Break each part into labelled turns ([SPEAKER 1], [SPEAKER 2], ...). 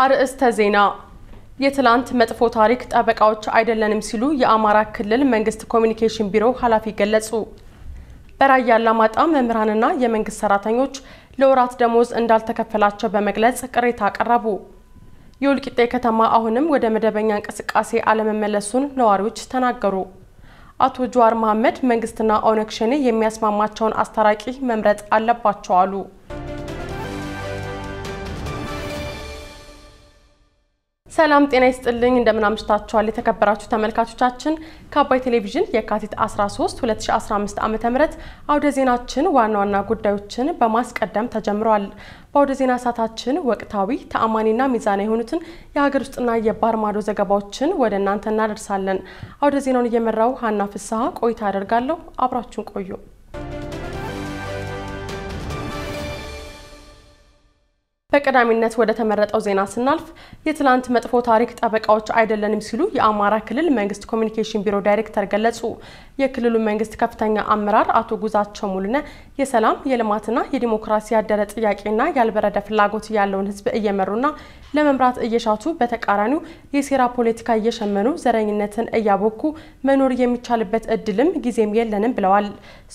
[SPEAKER 1] አርእስተ ዜና የትላንት መጥፎ ታሪክ ጠበቃዎች አይደለንም ሲሉ የአማራ ክልል መንግስት ኮሚኒኬሽን ቢሮ ኃላፊ ገለጹ። በራያ አላማጣ መምህራንና የመንግስት ሰራተኞች ለወራት ደሞዝ እንዳልተከፈላቸው በመግለጽ ቅሬታ አቀረቡ። የወልቂጤ ከተማ አሁንም ወደ መደበኛ እንቅስቃሴ አለመመለሱን ነዋሪዎች ተናገሩ። አቶ ጀዋር መሐመድ መንግስትና ኦነግ ሸኔ የሚያስማማቸውን አስታራቂ መምረጥ አለባቸው አሉ። ሰላም ጤና ይስጥልኝ። እንደምን አምሽታችኋል? የተከበራችሁ ተመልካቾቻችን ከአባይ ቴሌቪዥን የካቲት 13 2015 ዓ.ም አውደ ዜናችን ዋና ዋና ጉዳዮችን በማስቀደም ተጀምረዋል። በአውደ ዜና ሰዓታችን ወቅታዊ፣ ተአማኒና ሚዛና የሆኑትን የሀገር ውስጥና የባህር ማዶ ዘገባዎችን ወደ እናንተ እናደርሳለን። አውደ ዜናውን እየመራው ሀና ፍስሀ ቆይታ አደርጋለሁ አብራችሁን ቆዩ። በቀዳሚነት ወደ ተመረጠው ዜና ስናልፍ የትላንት መጥፎ ታሪክ ጠበቃዎች አይደለንም ሲሉ የአማራ ክልል መንግስት ኮሚኒኬሽን ቢሮ ዳይሬክተር ገለጹ። የክልሉ መንግስት ከፍተኛ አመራር አቶ ጉዛቸው ሙሉነ የሰላም የልማትና የዲሞክራሲ ያደረ ጥያቄና ያልበረደ ፍላጎት ያለውን ህዝብ እየመሩና ለመምራት እየሻቱ በተቃራኒው የሴራ ፖለቲካ እየሸመኑ ዘረኝነትን እያቦኩ መኖር የሚቻልበት እድልም ጊዜም የለንም ብለዋል።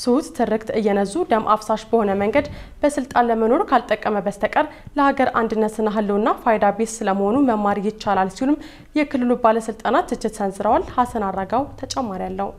[SPEAKER 1] ስሁት ትርክት እየነዙ ደም አፍሳሽ በሆነ መንገድ በስልጣን ለመኖር ካልጠቀመ በስተቀር ለ ሀገር አንድነትና ህልውና ፋይዳ ቢስ ስለመሆኑ መማር ይቻላል ሲሉም የክልሉ ባለስልጣናት ትችት ሰንዝረዋል። ሀሰን አራጋው ተጨማሪ አለው።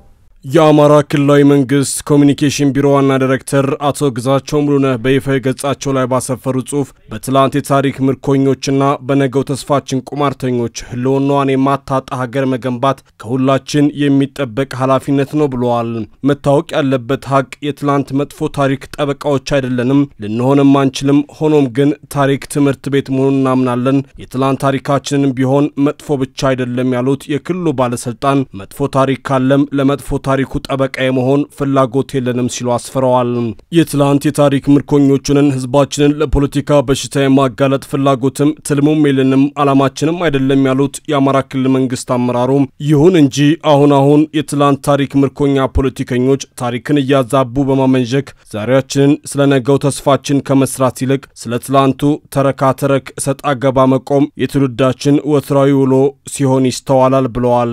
[SPEAKER 2] የአማራ ክልላዊ መንግስት ኮሚኒኬሽን ቢሮ ዋና ዳይሬክተር አቶ ግዛቸው ሙሉነህ በይፋዊ ገጻቸው ላይ ባሰፈሩ ጽሁፍ በትላንት የታሪክ ምርኮኞችና በነገው ተስፋችን ቁማርተኞች ህልውናዋን የማታጣ ሀገር መገንባት ከሁላችን የሚጠበቅ ኃላፊነት ነው ብለዋል። መታወቅ ያለበት ሀቅ የትላንት መጥፎ ታሪክ ጠበቃዎች አይደለንም፣ ልንሆንም አንችልም። ሆኖም ግን ታሪክ ትምህርት ቤት መሆኑን እናምናለን። የትላንት ታሪካችንም ቢሆን መጥፎ ብቻ አይደለም ያሉት የክልሉ ባለስልጣን መጥፎ ታሪክ ካለም ለመጥፎ ታሪክ የታሪኩ ጠበቃ የመሆን ፍላጎት የለንም ሲሉ አስፍረዋል። የትላንት የታሪክ ምርኮኞቹንን ህዝባችንን ለፖለቲካ በሽታ የማጋለጥ ፍላጎትም ትልሙም የለንም አላማችንም አይደለም ያሉት የአማራ ክልል መንግስት አመራሩ፣ ይሁን እንጂ አሁን አሁን የትላንት ታሪክ ምርኮኛ ፖለቲከኞች ታሪክን እያዛቡ በማመንዠክ ዛሬያችንን ስለ ነገው ተስፋችን ከመስራት ይልቅ ስለ ትላንቱ ተረካተረክ እሰጥ አገባ መቆም የትውልዳችን ወትራዊ ውሎ ሲሆን ይስተዋላል ብለዋል።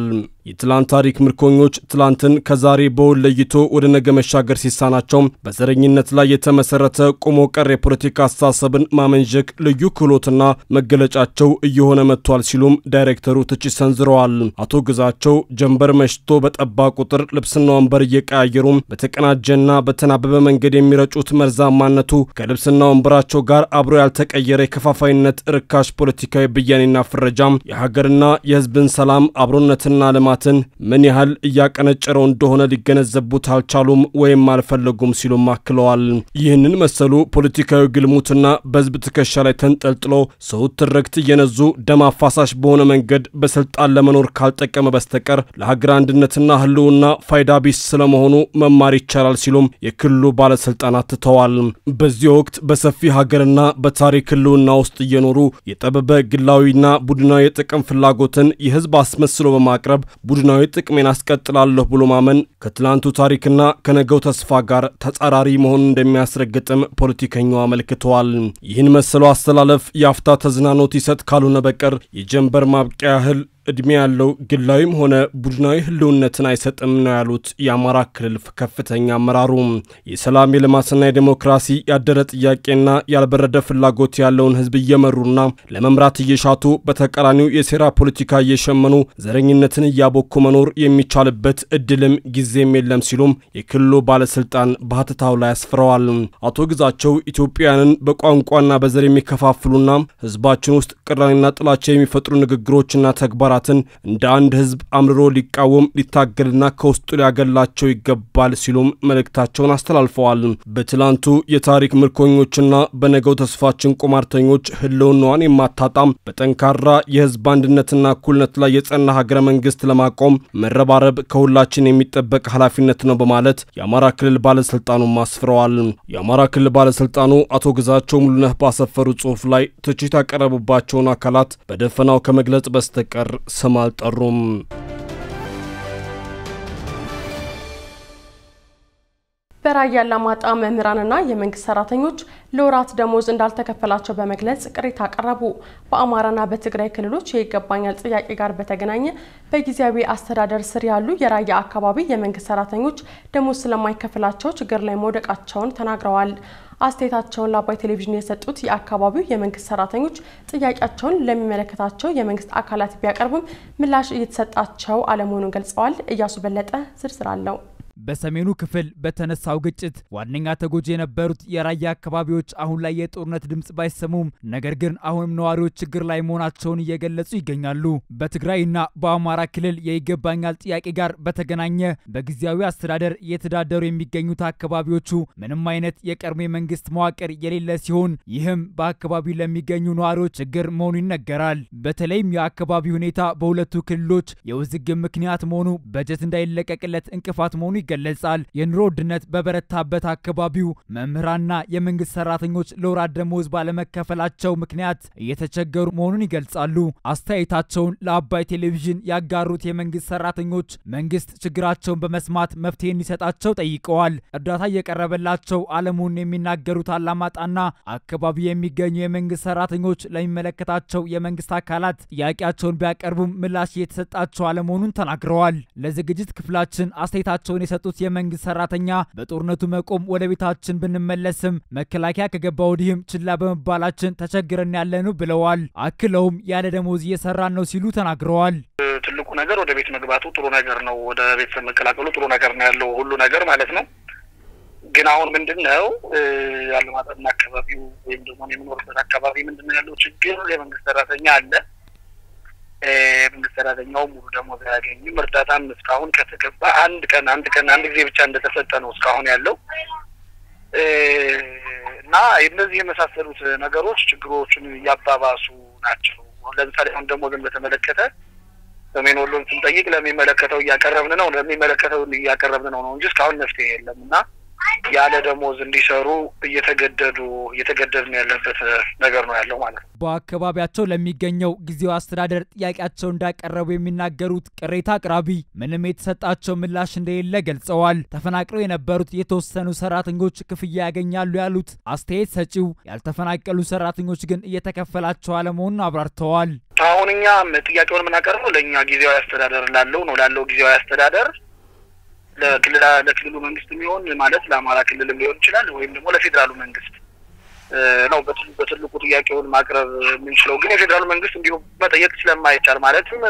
[SPEAKER 2] የትላንት ታሪክ ምርኮኞች ትላንትን ከዛሬ በውል ለይቶ ወደ ነገ መሻገር ሲሳናቸው በዘረኝነት ላይ የተመሰረተ ቆሞ ቀር የፖለቲካ አስተሳሰብን ማመንዠክ ልዩ ክህሎትና መገለጫቸው እየሆነ መጥቷል ሲሉም ዳይሬክተሩ ትችት ሰንዝረዋል። አቶ ግዛቸው ጀንበር መሽቶ በጠባ ቁጥር ልብስና ወንበር እየቀያየሩ በተቀናጀና በተናበበ መንገድ የሚረጩት መርዛማነቱ ከልብስና ወንበራቸው ጋር አብሮ ያልተቀየረ የከፋፋይነት ርካሽ ፖለቲካዊ ብያኔና ፍረጃም የሀገርና የሕዝብን ሰላም አብሮነትና ለማ ጥፋትን ምን ያህል እያቀነጨረው እንደሆነ ሊገነዘቡት አልቻሉም ወይም አልፈለጉም ሲሉም አክለዋል። ይህንን መሰሉ ፖለቲካዊ ግልሙትና በህዝብ ትከሻ ላይ ተንጠልጥሎ ሰው ትርክት እየነዙ ደም አፋሳሽ በሆነ መንገድ በስልጣን ለመኖር ካልጠቀመ በስተቀር ለሀገር አንድነትና ህልውና ፋይዳ ቢስ ስለመሆኑ መማር ይቻላል ሲሉም የክልሉ ባለስልጣናት ትተዋል። በዚህ ወቅት በሰፊ ሀገርና በታሪክ ህልውና ውስጥ እየኖሩ የጠበበ ግላዊና ቡድናዊ የጥቅም ፍላጎትን የህዝብ አስመስሎ በማቅረብ ቡድናዊ ጥቅሜን አስቀጥላለሁ ብሎ ማመን ከትላንቱ ታሪክና ከነገው ተስፋ ጋር ተጻራሪ መሆኑን እንደሚያስረግጥም ፖለቲከኛው አመልክተዋል። ይህን መሰሉ አስተላለፍ የአፍታ ተዝናኖት ይሰጥ ካልሆነ በቀር የጀንበር ማብቂያ ያህል እድሜ ያለው ግላዊም ሆነ ቡድናዊ ህልውነትን አይሰጥም ነው ያሉት የአማራ ክልል ከፍተኛ አመራሩ። የሰላም የልማትና የዴሞክራሲ ያደረ ጥያቄና ያልበረደ ፍላጎት ያለውን ህዝብ እየመሩና ለመምራት እየሻቱ በተቃራኒው የሴራ ፖለቲካ እየሸመኑ ዘረኝነትን እያቦኩ መኖር የሚቻልበት እድልም ጊዜም የለም ሲሉም የክልሉ ባለስልጣን በሀተታው ላይ አስፍረዋል። አቶ ግዛቸው ኢትዮጵያውያንን በቋንቋና በዘር የሚከፋፍሉና ህዝባችን ውስጥ ቅራኔና ጥላቸው የሚፈጥሩ ንግግሮችና ተግባራ ስርዓትን እንደ አንድ ህዝብ አምርሮ ሊቃወም ሊታገልና ከውስጡ ሊያገላቸው ይገባል ሲሉም መልእክታቸውን አስተላልፈዋል። በትላንቱ የታሪክ ምርኮኞችና በነገው ተስፋችን ቁማርተኞች ህልውናዋን የማታጣም በጠንካራ የህዝብ አንድነትና እኩልነት ላይ የጸና ሀገረ መንግስት ለማቆም መረባረብ ከሁላችን የሚጠበቅ ኃላፊነት ነው በማለት የአማራ ክልል ባለስልጣኑ አስፍረዋል። የአማራ ክልል ባለስልጣኑ አቶ ግዛቸው ሙሉነህ ባሰፈሩ ጽሁፍ ላይ ትችት ያቀረቡባቸውን አካላት በደፈናው ከመግለጽ በስተቀር ስም አልጠሩም።
[SPEAKER 1] በራያ አላማጣ መምህራንና የመንግስት ሰራተኞች ለወራት ደሞዝ እንዳልተከፈላቸው በመግለጽ ቅሬታ አቀረቡ። በአማራና በትግራይ ክልሎች የይገባኛል ጥያቄ ጋር በተገናኘ በጊዜያዊ አስተዳደር ስር ያሉ የራያ አካባቢ የመንግስት ሰራተኞች ደሞዝ ስለማይከፍላቸው ችግር ላይ መውደቃቸውን ተናግረዋል። አስተያየታቸውን ለአባይ ቴሌቪዥን የሰጡት የአካባቢው የመንግስት ሰራተኞች ጥያቄያቸውን ለሚመለከታቸው የመንግስት አካላት ቢያቀርቡም ምላሽ እየተሰጣቸው አለመሆኑን ገልጸዋል። እያሱ በለጠ ዝርዝር አለው።
[SPEAKER 3] በሰሜኑ ክፍል በተነሳው ግጭት ዋነኛ ተጎጂ የነበሩት የራያ አካባቢዎች አሁን ላይ የጦርነት ድምፅ ባይሰሙም ነገር ግን አሁንም ነዋሪዎች ችግር ላይ መሆናቸውን እየገለጹ ይገኛሉ። በትግራይና በአማራ ክልል የይገባኛል ጥያቄ ጋር በተገናኘ በጊዜያዊ አስተዳደር እየተዳደሩ የሚገኙት አካባቢዎቹ ምንም አይነት የቀድሞ መንግስት መዋቅር የሌለ ሲሆን ይህም በአካባቢው ለሚገኙ ነዋሪዎች ችግር መሆኑ ይነገራል። በተለይም የአካባቢ ሁኔታ በሁለቱ ክልሎች የውዝግብ ምክንያት መሆኑ በጀት እንዳይለቀቅለት እንቅፋት መሆኑ ይገ ይገለጻል። የኑሮ ውድነት በበረታበት አካባቢው መምህራንና የመንግስት ሰራተኞች ለወራት ደመወዝ ባለመከፈላቸው ምክንያት እየተቸገሩ መሆኑን ይገልጻሉ። አስተያየታቸውን ለአባይ ቴሌቪዥን ያጋሩት የመንግስት ሰራተኞች መንግስት ችግራቸውን በመስማት መፍትሄ እንዲሰጣቸው ጠይቀዋል። እርዳታ እየቀረበላቸው አለመሆኑን የሚናገሩት አላማጣና አካባቢው የሚገኙ የመንግስት ሰራተኞች ለሚመለከታቸው የመንግስት አካላት ጥያቄያቸውን ቢያቀርቡም ምላሽ እየተሰጣቸው አለመሆኑን ተናግረዋል። ለዝግጅት ክፍላችን አስተያየታቸውን የሰጡ የሰጡት የመንግስት ሰራተኛ በጦርነቱ መቆም ወደ ቤታችን ብንመለስም መከላከያ ከገባ ወዲህም ችላ በመባላችን ተቸግረን ያለኑ ብለዋል። አክለውም ያለ ደሞዝ እየሰራን ነው ሲሉ ተናግረዋል። ትልቁ
[SPEAKER 4] ነገር ወደ ቤት መግባቱ ጥሩ ነገር ነው። ወደ ቤተሰብ መቀላቀሉ ጥሩ ነገር ነው ያለው ሁሉ ነገር ማለት ነው። ግን አሁን ምንድን ነው አለማጣና አካባቢው ወይም ደግሞ የምኖርበት አካባቢ ምንድን ነው ያለው ችግር የመንግስት ሰራተኛ አለ የመንግስት ሰራተኛው ሙሉ ደሞዝ አያገኝም። እርዳታም እስካሁን ከተገባ አንድ ቀን አንድ ቀን አንድ ጊዜ ብቻ እንደተሰጠ ነው እስካሁን ያለው እና እነዚህ የመሳሰሉት ነገሮች ችግሮቹን እያባባሱ ናቸው። ለምሳሌ አሁን ደሞዝን በተመለከተ ሰሜን ወሎን ስንጠይቅ ለሚመለከተው እያቀረብን ነው ለሚመለከተው እያቀረብን ነው ነው እንጂ እስካሁን መፍትሄ የለም እና ያለ ደሞዝ እንዲሰሩ እየተገደዱ እየተገደድን ያለበት ነገር
[SPEAKER 3] ነው ያለው ማለት ነው። በአካባቢያቸው ለሚገኘው ጊዜው አስተዳደር ጥያቄያቸው እንዳቀረቡ የሚናገሩት ቅሬታ አቅራቢ ምንም የተሰጣቸው ምላሽ እንደሌለ ገልጸዋል። ተፈናቅለው የነበሩት የተወሰኑ ሰራተኞች ክፍያ ያገኛሉ ያሉት አስተያየት ሰጪው፣ ያልተፈናቀሉ ሰራተኞች ግን እየተከፈላቸው አለመሆኑን አብራርተዋል።
[SPEAKER 4] አሁን እኛ ጥያቄውን የምናቀርበው ለእኛ ጊዜያዊ አስተዳደር ላለው ነው ላለው ጊዜያዊ አስተዳደር ለክልሉ መንግስት የሚሆን ማለት ለአማራ ክልልም ሊሆን ይችላል ወይም ደግሞ ለፌዴራሉ መንግስት ነው በትልቁ ጥያቄውን ማቅረብ የምንችለው። ግን የፌዴራሉ መንግስት እንዲሁ መጠየቅ ስለማይቻል ማለትም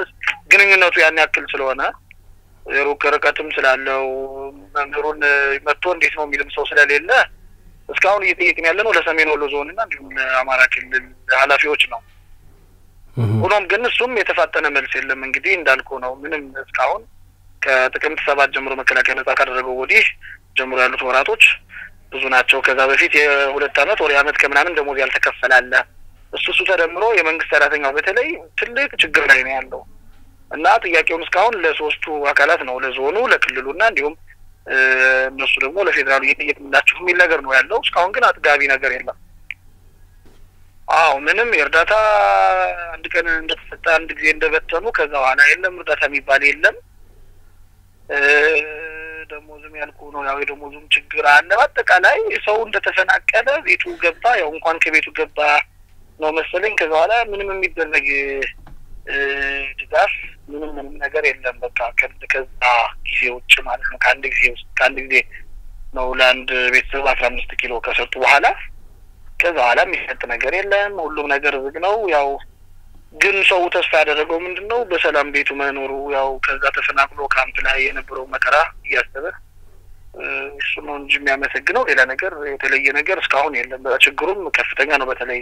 [SPEAKER 4] ግንኙነቱ ያን ያክል ስለሆነ ሩቅ ርቀትም ስላለው መምህሩን መጥቶ እንዴት ነው የሚልም ሰው ስለሌለ እስካሁን እየጠየቅን ያለ ነው ለሰሜን ወሎ ዞን ና እንዲሁም ለአማራ ክልል ኃላፊዎች ነው። ሆኖም ግን እሱም የተፋጠነ መልስ የለም። እንግዲህ እንዳልኩ ነው ምንም እስካሁን ከጥቅምት ሰባት ጀምሮ መከላከያ ነጻ ካደረገው ወዲህ ጀምሮ ያሉት ወራቶች ብዙ ናቸው። ከዛ በፊት የሁለት አመት ወሬ አመት ከምናምን ደሞዝ ያልተከፈላለ እሱ እሱ ተደምሮ የመንግስት ሰራተኛው በተለይ ትልቅ ችግር ላይ ነው ያለው እና ጥያቄውን እስካሁን ለሶስቱ አካላት ነው ለዞኑ፣ ለክልሉ እና እንዲሁም እነሱ ደግሞ ለፌዴራሉ እየጠየቅንላችሁ የሚል ነገር ነው ያለው። እስካሁን ግን አጥጋቢ ነገር የለም። አዎ ምንም የእርዳታ አንድ ቀን እንደተሰጠ አንድ ጊዜ እንደበተኑ ከዛ በኋላ የለም እርዳታ የሚባል የለም። ደሞዝም ያልኩ ነው። ያው የደሞዙም ችግር አለ። በአጠቃላይ ሰው እንደተፈናቀለ ቤቱ ገባ። ያው እንኳን ከቤቱ ገባ ነው መሰለኝ። ከዛ በኋላ ምንም የሚደረግ ድጋፍ ምንም ምንም ነገር የለም። በቃ ከዛ ጊዜ ውጭ ማለት ነው። ከአንድ ጊዜ ውስጥ ከአንድ ጊዜ ነው ለአንድ ቤተሰብ አስራ አምስት ኪሎ ከሰጡ በኋላ ከዛ በኋላ የሚሰጥ ነገር የለም። ሁሉም ነገር ዝግ ነው ያው ግን ሰው ተስፋ ያደረገው ምንድን ነው በሰላም ቤቱ መኖሩ ያው ከዛ ተፈናቅሎ ካምፕ ላይ የነበረው መከራ እያሰበ እሱ ነው እንጂ የሚያመሰግነው ሌላ ነገር የተለየ ነገር እስካሁን የለም። ችግሩም ከፍተኛ ነው። በተለይ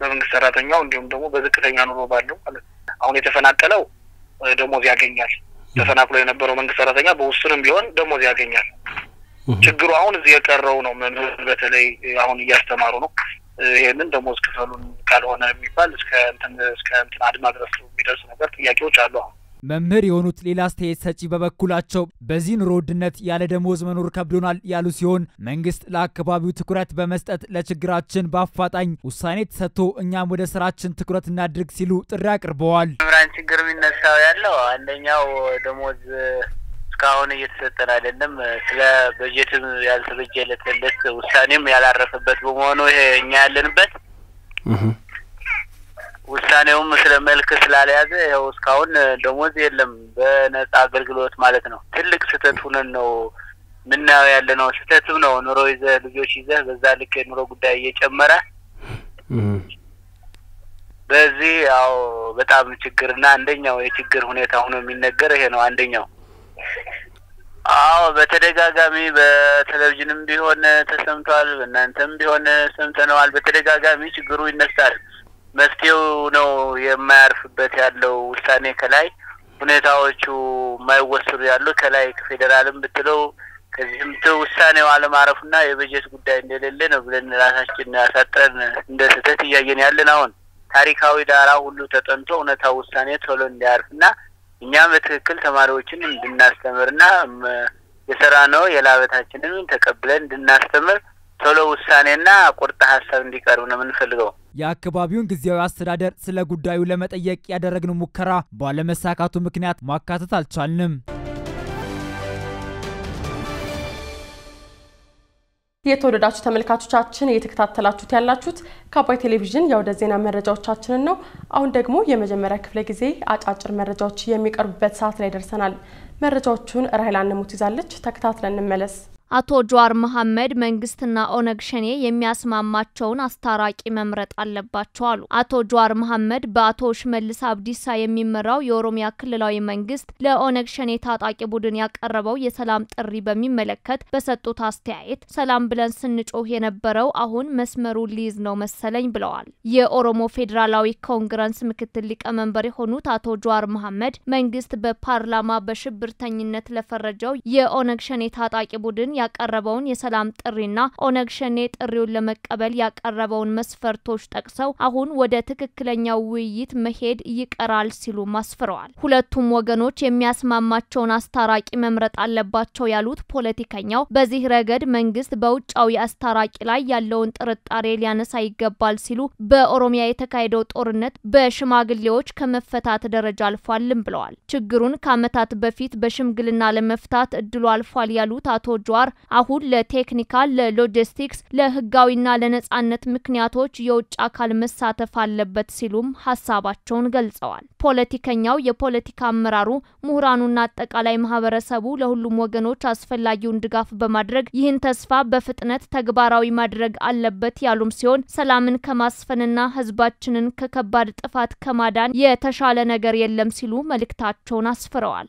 [SPEAKER 4] በመንግስት ሰራተኛው እንዲሁም ደግሞ በዝቅተኛ ኑሮ ባለው ማለት ነው። አሁን የተፈናቀለው ደሞዝ ያገኛል። ተፈናቅሎ የነበረው መንግስት ሰራተኛ በውስንም ቢሆን ደሞዝ ያገኛል። ችግሩ አሁን እዚህ የቀረው ነው። በተለይ አሁን እያስተማሩ ነው ይህንን ደሞዝ ክፈሉን ካልሆነ የሚባል እስከ እንትን እስከ እንትን አድማ ድረስ የሚደርስ ነገር ጥያቄዎች
[SPEAKER 3] አሉ አሁን። መምህር የሆኑት ሌላ አስተያየት ሰጪ በበኩላቸው በዚህ ኑሮ ውድነት ያለ ደሞዝ መኖር ከብዶናል ያሉ ሲሆን መንግስት ለአካባቢው ትኩረት በመስጠት ለችግራችን በአፋጣኝ ውሳኔ ተሰጥቶ እኛም ወደ ስራችን ትኩረት እናድርግ ሲሉ ጥሪ አቅርበዋል። ምራን ችግር
[SPEAKER 5] የሚነሳው ያለው አንደኛው ደሞዝ እስካሁን እየተሰጠን አይደለም። ስለ በጀትም ያልተበጀለትለት ውሳኔም ያላረፈበት በመሆኑ ይሄ እኛ ያለንበት ውሳኔውም ስለ መልክ ስላልያዘ ይኸው እስካሁን ደሞዝ የለም፣ በነጻ አገልግሎት ማለት ነው። ትልቅ ስህተት ሁነን ነው ምናየው ያለ ነው። ስህተትም ነው። ኑሮ ይዘህ ልጆች ይዘህ በዛ ልክ የኑሮ ጉዳይ እየጨመረ በዚህ ያው በጣም ችግርና አንደኛው የችግር ሁኔታ ሆኖ የሚነገር ይሄ ነው አንደኛው አዎ በተደጋጋሚ በቴሌቪዥንም ቢሆን ተሰምቷል፣ በእናንተም ቢሆን ሰምተነዋል። በተደጋጋሚ ችግሩ ይነሳል። መፍትሄው ነው የማያርፍበት ያለው ውሳኔ ከላይ ሁኔታዎቹ የማይወሰዱ ያሉ ከላይ ከፌዴራልም ብትለው ከዚህም ውሳኔው አለማረፉና የበጀት ጉዳይ እንደሌለ ነው ብለን ራሳችን ያሳጥረን እንደ ስህተት እያየን ያለን አሁን ታሪካዊ ዳራ ሁሉ ተጠንቶ እውነታ ውሳኔ ቶሎ እንዲያርፍና እኛ በትክክል ተማሪዎችን እንድናስተምርና የሰራ ነው የላበታችንን ተቀብለን እንድናስተምር ቶሎ ውሳኔና ቁርጥ ሀሳብ እንዲቀርብ ነው
[SPEAKER 3] የምንፈልገው። የአካባቢውን ጊዜያዊ አስተዳደር ስለ ጉዳዩ ለመጠየቅ ያደረግነው ሙከራ ባለመሳካቱ ምክንያት ማካተት አልቻልንም።
[SPEAKER 1] የተወደዳችሁ ተመልካቾቻችን እየተከታተላችሁት ያላችሁት ከአባይ ቴሌቪዥን የአውደ ዜና መረጃዎቻችንን ነው። አሁን ደግሞ የመጀመሪያ ክፍለ ጊዜ አጫጭር
[SPEAKER 6] መረጃዎች የሚቀርቡበት ሰዓት ላይ ደርሰናል። መረጃዎቹን ራይላ አነሙት ይዛለች። ተከታትለን እንመለስ። አቶ ጀዋር መሐመድ መንግስትና ኦነግ ሸኔ የሚያስማማቸውን አስታራቂ መምረጥ አለባቸው አሉ። አቶ ጀዋር መሐመድ በአቶ ሽመልስ አብዲሳ የሚመራው የኦሮሚያ ክልላዊ መንግስት ለኦነግ ሸኔ ታጣቂ ቡድን ያቀረበው የሰላም ጥሪ በሚመለከት በሰጡት አስተያየት ሰላም ብለን ስንጮህ የነበረው አሁን መስመሩ ሊይዝ ነው መሰለኝ ብለዋል። የኦሮሞ ፌዴራላዊ ኮንግረስ ምክትል ሊቀመንበር የሆኑት አቶ ጀዋር መሐመድ መንግስት በፓርላማ በሽብርተኝነት ለፈረጀው የኦነግ ሸኔ ታጣቂ ቡድን ያቀረበውን የሰላም ጥሪና ኦነግ ሸኔ ጥሪውን ለመቀበል ያቀረበውን መስፈርቶች ጠቅሰው አሁን ወደ ትክክለኛው ውይይት መሄድ ይቀራል ሲሉም አስፍረዋል። ሁለቱም ወገኖች የሚያስማማቸውን አስታራቂ መምረጥ አለባቸው ያሉት ፖለቲከኛው በዚህ ረገድ መንግስት በውጫዊ አስታራቂ ላይ ያለውን ጥርጣሬ ሊያነሳ ይገባል ሲሉ በኦሮሚያ የተካሄደው ጦርነት በሽማግሌዎች ከመፈታት ደረጃ አልፏልም ብለዋል። ችግሩን ከዓመታት በፊት በሽምግልና ለመፍታት እድሉ አልፏል ያሉት አቶ ጀዋር አንጻር አሁን ለቴክኒካል፣ ለሎጂስቲክስ፣ ለህጋዊና ለነጻነት ምክንያቶች የውጭ አካል መሳተፍ አለበት ሲሉም ሀሳባቸውን ገልጸዋል። ፖለቲከኛው፣ የፖለቲካ አመራሩ፣ ምሁራኑና አጠቃላይ ማህበረሰቡ ለሁሉም ወገኖች አስፈላጊውን ድጋፍ በማድረግ ይህን ተስፋ በፍጥነት ተግባራዊ ማድረግ አለበት ያሉም ሲሆን ሰላምን ከማስፈንና ህዝባችንን ከከባድ ጥፋት ከማዳን የተሻለ ነገር የለም ሲሉ መልእክታቸውን አስፍረዋል።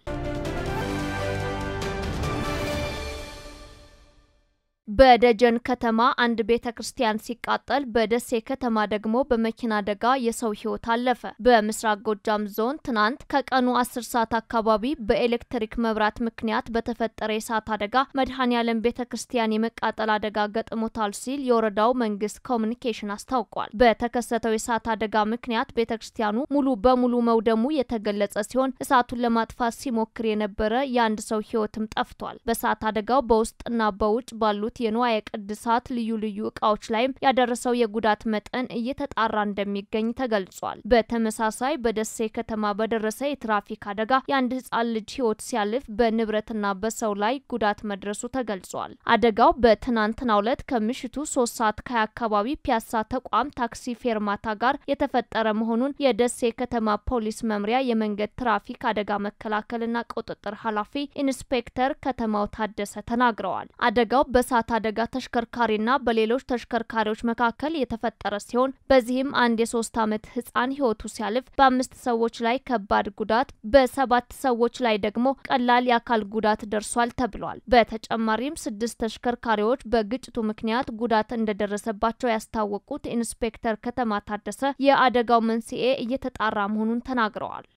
[SPEAKER 6] በደጀን ከተማ አንድ ቤተ ክርስቲያን ሲቃጠል በደሴ ከተማ ደግሞ በመኪና አደጋ የሰው ሕይወት አለፈ። በምስራቅ ጎጃም ዞን ትናንት ከቀኑ አስር ሰዓት አካባቢ በኤሌክትሪክ መብራት ምክንያት በተፈጠረ የእሳት አደጋ መድኃኔዓለም ቤተ ክርስቲያን የመቃጠል አደጋ ገጥሞታል ሲል የወረዳው መንግስት ኮሚኒኬሽን አስታውቋል። በተከሰተው የእሳት አደጋ ምክንያት ቤተ ክርስቲያኑ ሙሉ በሙሉ መውደሙ የተገለጸ ሲሆን እሳቱን ለማጥፋት ሲሞክር የነበረ የአንድ ሰው ሕይወትም ጠፍቷል። በእሳት አደጋው በውስጥና በውጭ ባሉት የንዋየ ቅድሳት ልዩ ልዩ እቃዎች ላይም ያደረሰው የጉዳት መጠን እየተጣራ እንደሚገኝ ተገልጿል። በተመሳሳይ በደሴ ከተማ በደረሰ የትራፊክ አደጋ የአንድ ህጻን ልጅ ህይወት ሲያልፍ በንብረትና በሰው ላይ ጉዳት መድረሱ ተገልጿል። አደጋው በትናንትናው ዕለት ከምሽቱ ሶስት ሰዓት ከ አካባቢ ፒያሳ ተቋም ታክሲ ፌርማታ ጋር የተፈጠረ መሆኑን የደሴ ከተማ ፖሊስ መምሪያ የመንገድ ትራፊክ አደጋ መከላከልና ቁጥጥር ኃላፊ ኢንስፔክተር ከተማው ታደሰ ተናግረዋል። አደጋው በሳት በእሳት አደጋ ተሽከርካሪና በሌሎች ተሽከርካሪዎች መካከል የተፈጠረ ሲሆን በዚህም አንድ የሶስት ዓመት ህጻን ህይወቱ ሲያልፍ በአምስት ሰዎች ላይ ከባድ ጉዳት በሰባት ሰዎች ላይ ደግሞ ቀላል የአካል ጉዳት ደርሷል ተብሏል። በተጨማሪም ስድስት ተሽከርካሪዎች በግጭቱ ምክንያት ጉዳት እንደደረሰባቸው ያስታወቁት ኢንስፔክተር ከተማ ታደሰ የአደጋው መንስኤ እየተጣራ መሆኑን ተናግረዋል።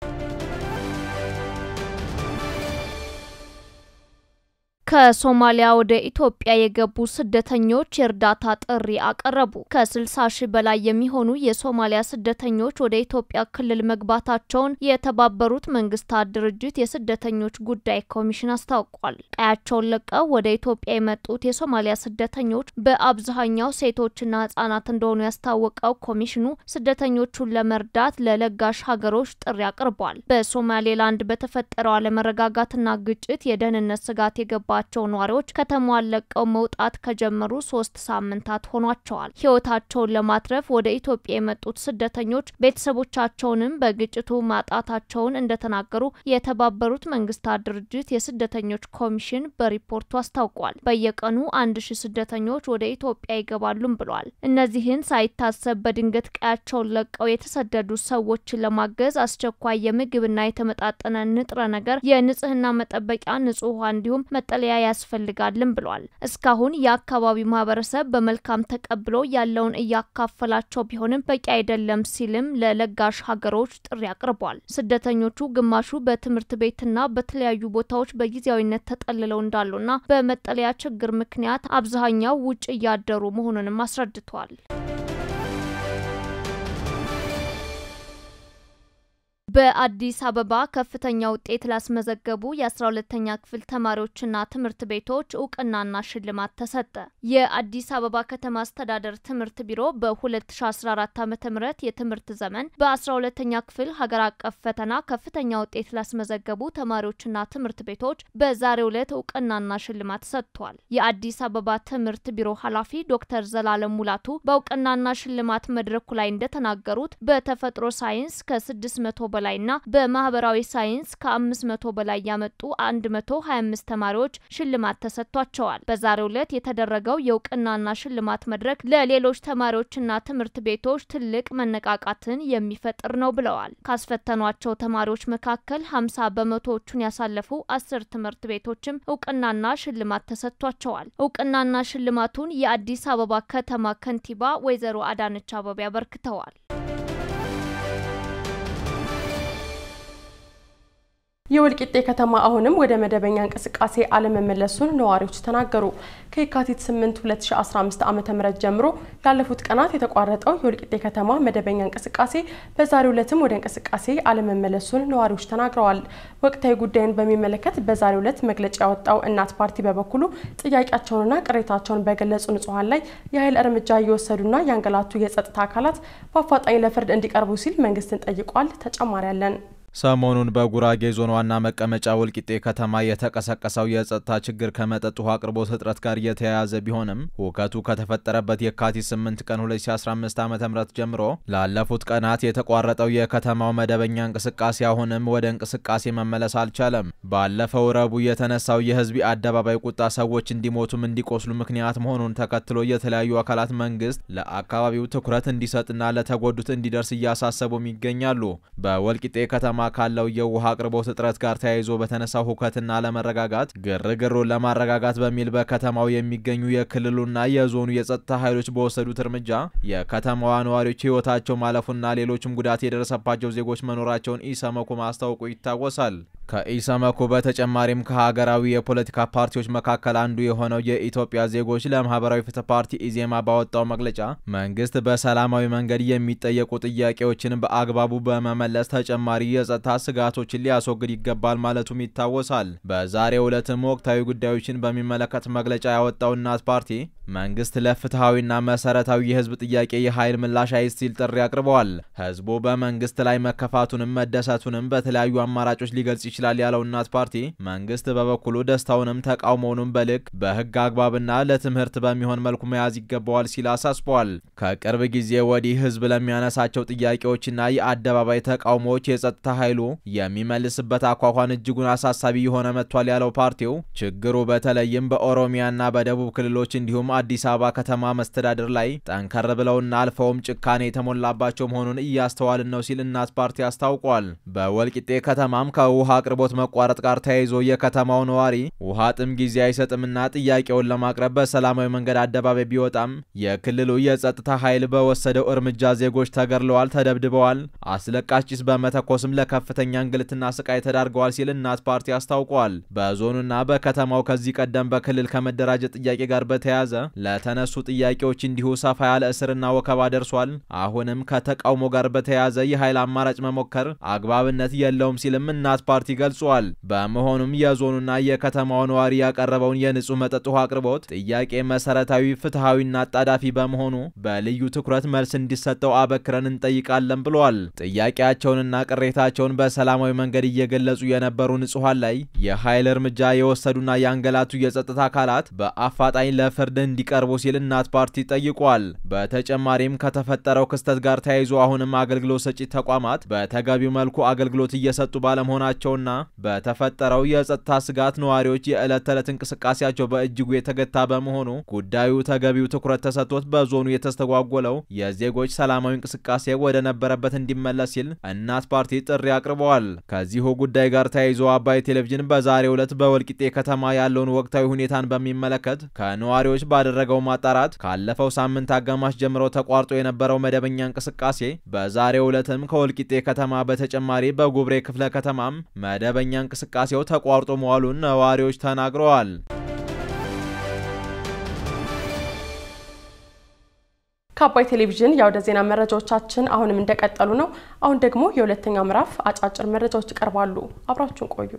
[SPEAKER 6] ከሶማሊያ ወደ ኢትዮጵያ የገቡ ስደተኞች የእርዳታ ጥሪ አቀረቡ። ከ60 ሺህ በላይ የሚሆኑ የሶማሊያ ስደተኞች ወደ ኢትዮጵያ ክልል መግባታቸውን የተባበሩት መንግስታት ድርጅት የስደተኞች ጉዳይ ኮሚሽን አስታውቋል። ቀያቸውን ለቀው ወደ ኢትዮጵያ የመጡት የሶማሊያ ስደተኞች በአብዛኛው ሴቶችና ህጻናት እንደሆኑ ያስታወቀው ኮሚሽኑ ስደተኞቹን ለመርዳት ለለጋሽ ሀገሮች ጥሪ አቅርቧል። በሶማሌላንድ በተፈጠረው አለመረጋጋትና ግጭት የደህንነት ስጋት የገባ ያላቸው ነዋሪዎች ከተማዋን ለቀው መውጣት ከጀመሩ ሶስት ሳምንታት ሆኗቸዋል። ህይወታቸውን ለማትረፍ ወደ ኢትዮጵያ የመጡት ስደተኞች ቤተሰቦቻቸውንም በግጭቱ ማጣታቸውን እንደተናገሩ የተባበሩት መንግስታት ድርጅት የስደተኞች ኮሚሽን በሪፖርቱ አስታውቋል። በየቀኑ አንድ ሺህ ስደተኞች ወደ ኢትዮጵያ ይገባሉም ብሏል። እነዚህን ሳይታሰብ በድንገት ቀያቸውን ለቀው የተሰደዱ ሰዎችን ለማገዝ አስቸኳይ የምግብና የተመጣጠነ ንጥረ ነገር፣ የንጽህና መጠበቂያ፣ ንጹህ ውሃ እንዲሁም መጠለያ ማስተካከያ ያስፈልጋልም ብሏል። እስካሁን የአካባቢው ማህበረሰብ በመልካም ተቀብሎ ያለውን እያካፈላቸው ቢሆንም በቂ አይደለም ሲልም ለለጋሽ ሀገሮች ጥሪ አቅርቧል። ስደተኞቹ ግማሹ በትምህርት ቤትና በተለያዩ ቦታዎች በጊዜያዊነት ተጠልለው እንዳሉና በመጠለያ ችግር ምክንያት አብዛኛው ውጭ እያደሩ መሆኑንም አስረድቷል። በአዲስ አበባ ከፍተኛ ውጤት ላስመዘገቡ የ12ተኛ ክፍል ተማሪዎችና ትምህርት ቤቶች እውቅናና ሽልማት ተሰጠ። የአዲስ አበባ ከተማ አስተዳደር ትምህርት ቢሮ በ2014 ዓ ም የትምህርት ዘመን በ12ተኛ ክፍል ሀገር አቀፍ ፈተና ከፍተኛ ውጤት ላስመዘገቡ ተማሪዎችና ትምህርት ቤቶች በዛሬው ዕለት እውቅናና ሽልማት ሰጥቷል። የአዲስ አበባ ትምህርት ቢሮ ኃላፊ ዶክተር ዘላለም ሙላቱ በእውቅናና ሽልማት መድረኩ ላይ እንደተናገሩት በተፈጥሮ ሳይንስ ከ600 በላይና በማህበራዊ ሳይንስ ከ500 በላይ ያመጡ 125 ተማሪዎች ሽልማት ተሰጥቷቸዋል። በዛሬው ዕለት የተደረገው የእውቅናና ሽልማት መድረክ ለሌሎች ተማሪዎችና ትምህርት ቤቶች ትልቅ መነቃቃትን የሚፈጥር ነው ብለዋል። ካስፈተኗቸው ተማሪዎች መካከል 50 በመቶዎቹን ያሳለፉ አስር ትምህርት ቤቶችም እውቅናና ሽልማት ተሰጥቷቸዋል። እውቅናና ሽልማቱን የአዲስ አበባ ከተማ ከንቲባ ወይዘሮ አዳነች አበቤ አበርክተዋል።
[SPEAKER 1] የወልቂጤ ከተማ አሁንም ወደ መደበኛ እንቅስቃሴ አለመመለሱን ነዋሪዎች ተናገሩ። ከየካቲት 8 2015 ዓ.ም ጀምሮ ላለፉት ቀናት የተቋረጠው የወልቂጤ ከተማ መደበኛ እንቅስቃሴ በዛሬው ዕለትም ወደ እንቅስቃሴ አለመመለሱን ነዋሪዎች ተናግረዋል። ወቅታዊ ጉዳይን በሚመለከት በዛሬው ዕለት መግለጫ ያወጣው እናት ፓርቲ በበኩሉ ጥያቄያቸውንና ቅሬታቸውን በገለጹ ንጹሐን ላይ የኃይል እርምጃ እየወሰዱና ያንገላቱ የጸጥታ አካላት በአፋጣኝ ለፍርድ እንዲቀርቡ ሲል መንግስትን ጠይቋል። ተጨማሪ
[SPEAKER 7] ሰሞኑን በጉራጌ ዞን ዋና መቀመጫ ወልቂጤ ከተማ የተቀሰቀሰው የጸጥታ ችግር ከመጠጥ ውሃ አቅርቦት እጥረት ጋር የተያያዘ ቢሆንም ሁከቱ ከተፈጠረበት የካቲት 8 ቀን 2015 ዓ ም ጀምሮ ላለፉት ቀናት የተቋረጠው የከተማው መደበኛ እንቅስቃሴ አሁንም ወደ እንቅስቃሴ መመለስ አልቻለም። ባለፈው ረቡዕ የተነሳው የህዝብ አደባባይ ቁጣ ሰዎች እንዲሞቱም እንዲቆስሉ ምክንያት መሆኑን ተከትሎ የተለያዩ አካላት መንግስት ለአካባቢው ትኩረት እንዲሰጥና ለተጎዱት እንዲደርስ እያሳሰቡም ይገኛሉ። በወልቂጤ ከተማ ከተማ ካለው የውሃ አቅርቦት እጥረት ጋር ተያይዞ በተነሳው ሁከትና አለመረጋጋት ግርግሩን ለማረጋጋት በሚል በከተማው የሚገኙ የክልሉና የዞኑ የጸጥታ ኃይሎች በወሰዱት እርምጃ የከተማዋ ነዋሪዎች ሕይወታቸው ማለፉና ሌሎችም ጉዳት የደረሰባቸው ዜጎች መኖራቸውን ኢሰመኮ ማስታወቁ ይታወሳል። ከኢሰመኮ በተጨማሪም ከሀገራዊ የፖለቲካ ፓርቲዎች መካከል አንዱ የሆነው የኢትዮጵያ ዜጎች ለማህበራዊ ፍትህ ፓርቲ ኢዜማ ባወጣው መግለጫ መንግስት በሰላማዊ መንገድ የሚጠየቁ ጥያቄዎችን በአግባቡ በመመለስ ተጨማሪ የጸጥታ ስጋቶችን ሊያስወግድ ይገባል ማለቱም ይታወሳል። በዛሬው ዕለትም ወቅታዊ ጉዳዮችን በሚመለከት መግለጫ ያወጣው እናት ፓርቲ መንግስት ለፍትሐዊና መሰረታዊ የህዝብ ጥያቄ የኃይል ምላሽ አይስጥ ሲል ጥሪ አቅርበዋል። ህዝቡ በመንግስት ላይ መከፋቱንም መደሰቱንም በተለያዩ አማራጮች ሊገልጽ ይችላል ያለው እናት ፓርቲ መንግስት በበኩሉ ደስታውንም ተቃውሞውንም በልክ በህግ አግባብና ለትምህርት በሚሆን መልኩ መያዝ ይገባዋል ሲል አሳስበዋል። ከቅርብ ጊዜ ወዲህ ህዝብ ለሚያነሳቸው ጥያቄዎችና የአደባባይ ተቃውሞዎች የጸጥታ ኃይሉ የሚመልስበት አኳኋን እጅጉን አሳሳቢ የሆነ መጥቷል ያለው ፓርቲው ችግሩ በተለይም በኦሮሚያና በደቡብ ክልሎች እንዲሁም አዲስ አበባ ከተማ መስተዳድር ላይ ጠንከር ብለውና አልፈውም ጭካኔ የተሞላባቸው መሆኑን እያስተዋልን ነው ሲል እናት ፓርቲ አስታውቋል። በወልቂጤ ከተማም ከውሃ አቅርቦት መቋረጥ ጋር ተያይዞ የከተማው ነዋሪ ውሃ ጥም ጊዜ አይሰጥምና ጥያቄውን ለማቅረብ በሰላማዊ መንገድ አደባባይ ቢወጣም የክልሉ የጸጥታ ኃይል በወሰደው እርምጃ ዜጎች ተገድለዋል፣ ተደብድበዋል፣ አስለቃሽ ጭስ በመተኮስም ለከፍተኛ እንግልትና ስቃይ ተዳርገዋል ሲል እናት ፓርቲ አስታውቋል። በዞኑና በከተማው ከዚህ ቀደም በክልል ከመደራጀት ጥያቄ ጋር በተያያዘ ለተነሱ ጥያቄዎች እንዲሁ ሰፋ ያለ እስርና ወከባ ደርሷል። አሁንም ከተቃውሞ ጋር በተያያዘ የኃይል አማራጭ መሞከር አግባብነት የለውም ሲልም እናት ፓርቲ ገልጿል። በመሆኑም የዞኑና የከተማው ነዋሪ ያቀረበውን የንጹህ መጠጥ ውሃ አቅርቦት ጥያቄ መሰረታዊ፣ ፍትሐዊና አጣዳፊ በመሆኑ በልዩ ትኩረት መልስ እንዲሰጠው አበክረን እንጠይቃለን ብሏል። ጥያቄያቸውንና ቅሬታቸውን በሰላማዊ መንገድ እየገለጹ የነበሩ ንጹሐን ላይ የኃይል እርምጃ የወሰዱና የአንገላቱ የጸጥታ አካላት በአፋጣኝ ለፍርድ እንዲቀርቡ ሲል እናት ፓርቲ ጠይቋል። በተጨማሪም ከተፈጠረው ክስተት ጋር ተያይዞ አሁንም አገልግሎት ሰጪ ተቋማት በተገቢው መልኩ አገልግሎት እየሰጡ ባለመሆናቸውና በተፈጠረው የጸጥታ ስጋት ነዋሪዎች የዕለት ተዕለት እንቅስቃሴያቸው በእጅጉ የተገታ በመሆኑ ጉዳዩ ተገቢው ትኩረት ተሰጥቶት በዞኑ የተስተጓጎለው የዜጎች ሰላማዊ እንቅስቃሴ ወደ ነበረበት እንዲመለስ ሲል እናት ፓርቲ ጥሪ አቅርበዋል። ከዚሁ ጉዳይ ጋር ተያይዞ አባይ ቴሌቪዥን በዛሬው ዕለት በወልቂጤ ከተማ ያለውን ወቅታዊ ሁኔታን በሚመለከት ከነዋሪዎች ባደረገው ማጣራት ካለፈው ሳምንት አጋማሽ ጀምሮ ተቋርጦ የነበረው መደበኛ እንቅስቃሴ በዛሬው ዕለትም ከወልቂጤ ከተማ በተጨማሪ በጉብሬ ክፍለ ከተማም መደበኛ እንቅስቃሴው ተቋርጦ መዋሉን ነዋሪዎች ተናግረዋል።
[SPEAKER 1] ከአባይ ቴሌቪዥን የአውደ ዜና መረጃዎቻችን አሁንም እንደቀጠሉ ነው። አሁን ደግሞ የሁለተኛው ምዕራፍ አጫጭር መረጃዎች ይቀርባሉ። አብራችሁን ቆዩ።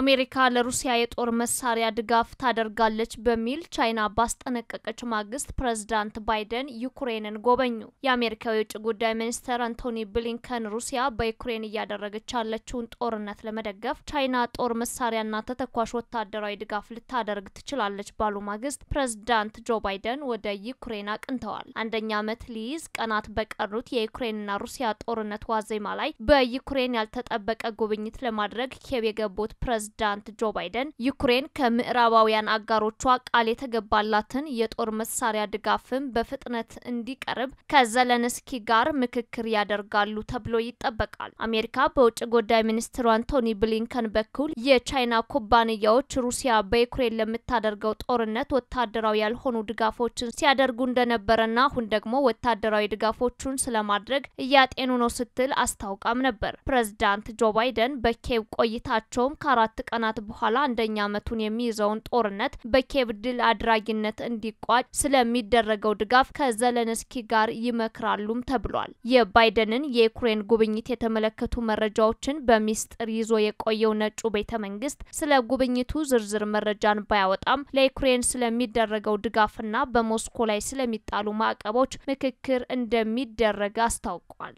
[SPEAKER 6] አሜሪካ ለሩሲያ የጦር መሳሪያ ድጋፍ ታደርጋለች በሚል ቻይና ባስጠነቀቀች ማግስት ፕሬዝዳንት ባይደን ዩክሬንን ጎበኙ። የአሜሪካው የውጭ ጉዳይ ሚኒስትር አንቶኒ ብሊንከን ሩሲያ በዩክሬን እያደረገች ያለችውን ጦርነት ለመደገፍ ቻይና ጦር መሳሪያና ተተኳሽ ወታደራዊ ድጋፍ ልታደርግ ትችላለች ባሉ ማግስት ፕሬዝዳንት ጆ ባይደን ወደ ዩክሬን አቅንተዋል። አንደኛ ዓመት ሊይዝ ቀናት በቀሩት የዩክሬንና ሩሲያ ጦርነት ዋዜማ ላይ በዩክሬን ያልተጠበቀ ጉብኝት ለማድረግ ኬብ የገቡት ፕሬዝዳንት ጆ ባይደን ዩክሬን ከምዕራባውያን አጋሮቿ ቃል የተገባላትን የጦር መሳሪያ ድጋፍም በፍጥነት እንዲቀርብ ከዘለንስኪ ጋር ምክክር ያደርጋሉ ተብሎ ይጠበቃል። አሜሪካ በውጭ ጉዳይ ሚኒስትሩ አንቶኒ ብሊንከን በኩል የቻይና ኩባንያዎች ሩሲያ በዩክሬን ለምታደርገው ጦርነት ወታደራዊ ያልሆኑ ድጋፎችን ሲያደርጉ እንደነበረና አሁን ደግሞ ወታደራዊ ድጋፎቹን ስለማድረግ እያጤኑ ነው ስትል አስታውቃም ነበር። ፕሬዝዳንት ጆ ባይደን በኬብ ቆይታቸውም ከአራት ቀናት በኋላ አንደኛ ዓመቱን የሚይዘውን ጦርነት በኬብ ድል አድራጊነት እንዲቋጭ ስለሚደረገው ድጋፍ ከዘለንስኪ ጋር ይመክራሉም ተብሏል። የባይደንን የዩክሬን ጉብኝት የተመለከቱ መረጃዎችን በሚስጥር ይዞ የቆየው ነጩ ቤተ መንግስት ስለ ጉብኝቱ ዝርዝር መረጃን ባያወጣም ለዩክሬን ስለሚደረገው ድጋፍና በሞስኮ ላይ ስለሚጣሉ ማዕቀቦች ምክክር እንደሚደረግ አስታውቋል።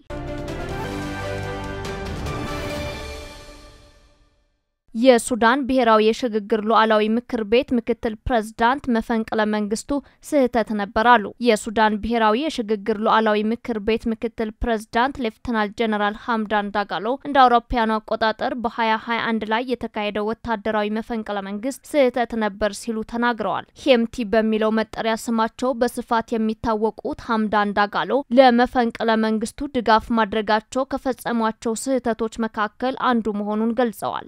[SPEAKER 6] የሱዳን ብሔራዊ የሽግግር ሉዓላዊ ምክር ቤት ምክትል ፕሬዝዳንት መፈንቅለ መንግስቱ ስህተት ነበር አሉ። የሱዳን ብሔራዊ የሽግግር ሉዓላዊ ምክር ቤት ምክትል ፕሬዝዳንት ሌፍትናል ጀነራል ሀምዳን ዳጋሎ እንደ አውሮፓያኑ አቆጣጠር በ2021 ላይ የተካሄደው ወታደራዊ መፈንቅለ መንግስት ስህተት ነበር ሲሉ ተናግረዋል። ሄምቲ በሚለው መጠሪያ ስማቸው በስፋት የሚታወቁት ሀምዳን ዳጋሎ ለመፈንቅለ መንግስቱ ድጋፍ ማድረጋቸው ከፈጸሟቸው ስህተቶች መካከል አንዱ መሆኑን ገልጸዋል።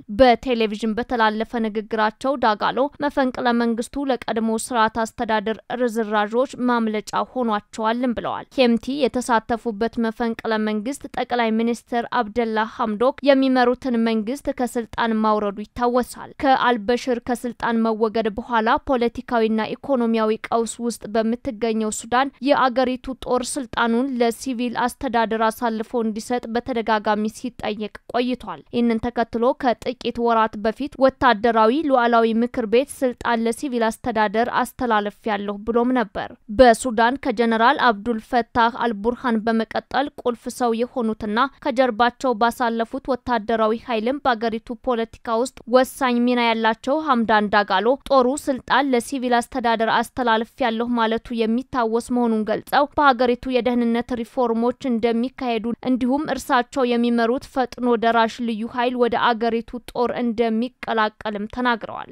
[SPEAKER 6] ቴሌቪዥን በተላለፈ ንግግራቸው ዳጋሎ መፈንቅለ መንግስቱ ለቀድሞ ስርዓት አስተዳደር ርዝራዦች ማምለጫ ሆኗቸዋልም ብለዋል። ኬምቲ የተሳተፉበት መፈንቅለ መንግስት ጠቅላይ ሚኒስትር አብደላ ሐምዶክ የሚመሩትን መንግስት ከስልጣን ማውረዱ ይታወሳል። ከአልበሽር ከስልጣን መወገድ በኋላ ፖለቲካዊና ኢኮኖሚያዊ ቀውስ ውስጥ በምትገኘው ሱዳን የአገሪቱ ጦር ስልጣኑን ለሲቪል አስተዳደር አሳልፎ እንዲሰጥ በተደጋጋሚ ሲጠየቅ ቆይቷል። ይህንን ተከትሎ ከጥቂት ወራ ወራት በፊት ወታደራዊ ሉዓላዊ ምክር ቤት ስልጣን ለሲቪል አስተዳደር አስተላለፍ ያለሁ ብሎም ነበር። በሱዳን ከጀነራል አብዱል ፈታህ አልቡርሃን በመቀጠል ቁልፍ ሰው የሆኑትና ከጀርባቸው ባሳለፉት ወታደራዊ ኃይልም በአገሪቱ ፖለቲካ ውስጥ ወሳኝ ሚና ያላቸው ሀምዳን ዳጋሎ ጦሩ ስልጣን ለሲቪል አስተዳደር አስተላለፍ ያለሁ ማለቱ የሚታወስ መሆኑን ገልጸው በሀገሪቱ የደህንነት ሪፎርሞች እንደሚካሄዱ እንዲሁም እርሳቸው የሚመሩት ፈጥኖ ደራሽ ልዩ ኃይል ወደ አገሪቱ ጦር እንደሚቀላቀልም ተናግረዋል።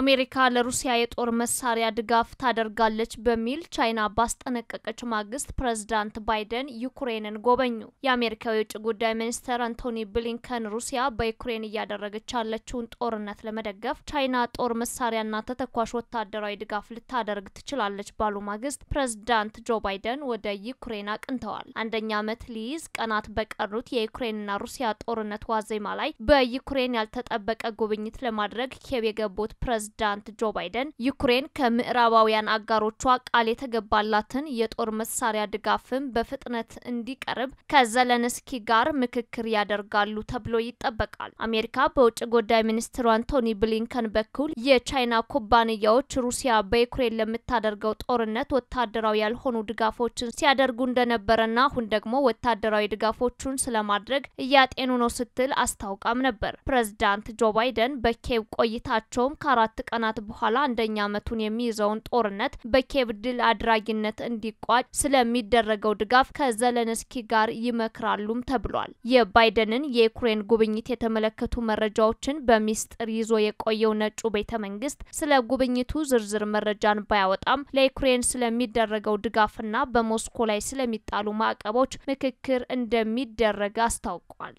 [SPEAKER 6] አሜሪካ ለሩሲያ የጦር መሳሪያ ድጋፍ ታደርጋለች በሚል ቻይና ባስጠነቀቀች ማግስት ፕሬዝዳንት ባይደን ዩክሬንን ጎበኙ። የአሜሪካው የውጭ ጉዳይ ሚኒስትር አንቶኒ ብሊንከን ሩሲያ በዩክሬን እያደረገች ያለችውን ጦርነት ለመደገፍ ቻይና ጦር መሳሪያና ተተኳሽ ወታደራዊ ድጋፍ ልታደርግ ትችላለች ባሉ ማግስት ፕሬዝዳንት ጆ ባይደን ወደ ዩክሬን አቅንተዋል። አንደኛ ዓመት ሊይዝ ቀናት በቀሩት የዩክሬንና ሩሲያ ጦርነት ዋዜማ ላይ በዩክሬን ያልተጠበቀ ጉብኝት ለማድረግ ኬብ የገቡት ፕሬዝ ፕሬዝዳንት ጆ ባይደን ዩክሬን ከምዕራባውያን አጋሮቿ ቃል የተገባላትን የጦር መሳሪያ ድጋፍን በፍጥነት እንዲቀርብ ከዘለንስኪ ጋር ምክክር ያደርጋሉ ተብሎ ይጠበቃል። አሜሪካ በውጭ ጉዳይ ሚኒስትሩ አንቶኒ ብሊንከን በኩል የቻይና ኩባንያዎች ሩሲያ በዩክሬን ለምታደርገው ጦርነት ወታደራዊ ያልሆኑ ድጋፎችን ሲያደርጉ እንደነበረና አሁን ደግሞ ወታደራዊ ድጋፎቹን ስለማድረግ እያጤኑ ነው ስትል አስታውቃም ነበር። ፕሬዝዳንት ጆ ባይደን በኬብ ቆይታቸውም ከአራት ከአራት ቀናት በኋላ አንደኛ ዓመቱን የሚይዘውን ጦርነት በኬቭ ድል አድራጊነት እንዲቋጭ ስለሚደረገው ድጋፍ ከዘለንስኪ ጋር ይመክራሉም ተብሏል። የባይደንን የዩክሬን ጉብኝት የተመለከቱ መረጃዎችን በሚስጥር ይዞ የቆየው ነጩ ቤተ መንግስት ስለ ጉብኝቱ ዝርዝር መረጃን ባያወጣም ለዩክሬን ስለሚደረገው ድጋፍና በሞስኮ ላይ ስለሚጣሉ ማዕቀቦች ምክክር እንደሚደረግ አስታውቋል።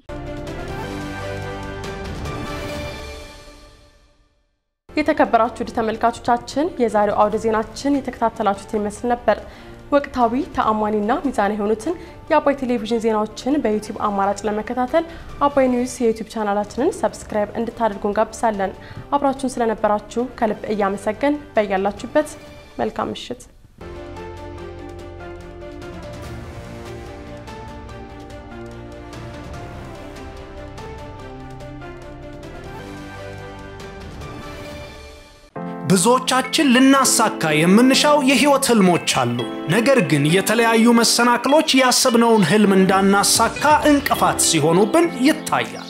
[SPEAKER 1] የተከበራችሁ ውድ ተመልካቾቻችን የዛሬው አውደ ዜናችን የተከታተላችሁት ይመስል ነበር። ወቅታዊ ተአማኒና ሚዛን የሆኑትን የአባይ ቴሌቪዥን ዜናዎችን በዩቲዩብ አማራጭ ለመከታተል አባይ ኒውስ የዩቲዩብ ቻናላችንን ሰብስክራይብ እንድታደርጉ እንጋብዛለን። አብራችሁን ስለነበራችሁ ከልብ እያመሰገን በያላችሁበት መልካም ምሽት
[SPEAKER 3] ብዙዎቻችን ልናሳካ የምንሻው የህይወት ህልሞች አሉ። ነገር ግን የተለያዩ መሰናክሎች ያሰብነውን ህልም እንዳናሳካ እንቅፋት ሲሆኑብን ይታያል።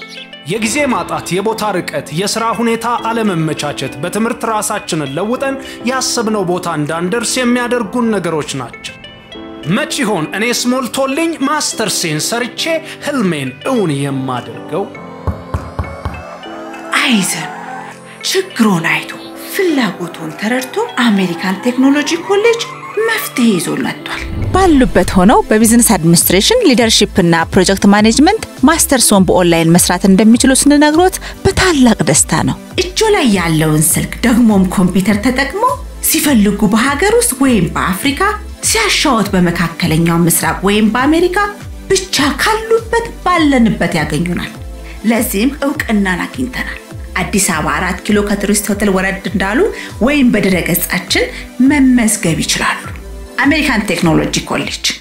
[SPEAKER 3] የጊዜ ማጣት፣ የቦታ ርቀት፣ የሥራ ሁኔታ አለመመቻቸት፣ በትምህርት ራሳችንን ለውጠን ያሰብነው ቦታ እንዳንደርስ የሚያደርጉን ነገሮች ናቸው። መች ይሆን እኔ ስሞልቶልኝ ማስተርሴን ሰርቼ ህልሜን እውን የማደርገው? አይዘን ችግሩን አይቶ ፍላጎቱን ተረድቶ አሜሪካን ቴክኖሎጂ ኮሌጅ መፍትሄ ይዞ መጥቷል።
[SPEAKER 6] ባሉበት ሆነው በቢዝነስ አድሚኒስትሬሽን ሊደርሺፕና ፕሮጀክት ማኔጅመንት ማስተርሶን በኦንላይን መስራት እንደሚችሉ ስንነግሮት በታላቅ ደስታ ነው። እጆ ላይ ያለውን ስልክ ደግሞም ኮምፒውተር ተጠቅሞ ሲፈልጉ በሀገር ውስጥ ወይም በአፍሪካ ሲያሻወት በመካከለኛው ምስራቅ ወይም በአሜሪካ ብቻ ካሉበት ባለንበት ያገኙናል። ለዚህም እውቅናን አግኝተናል። አዲስ አበባ አራት ኪሎ ከቱሪስት ሆቴል ወረድ እንዳሉ ወይም በድረ መመዝገብ ይችላሉ። አሜሪካን ቴክኖሎጂ ኮሌጅ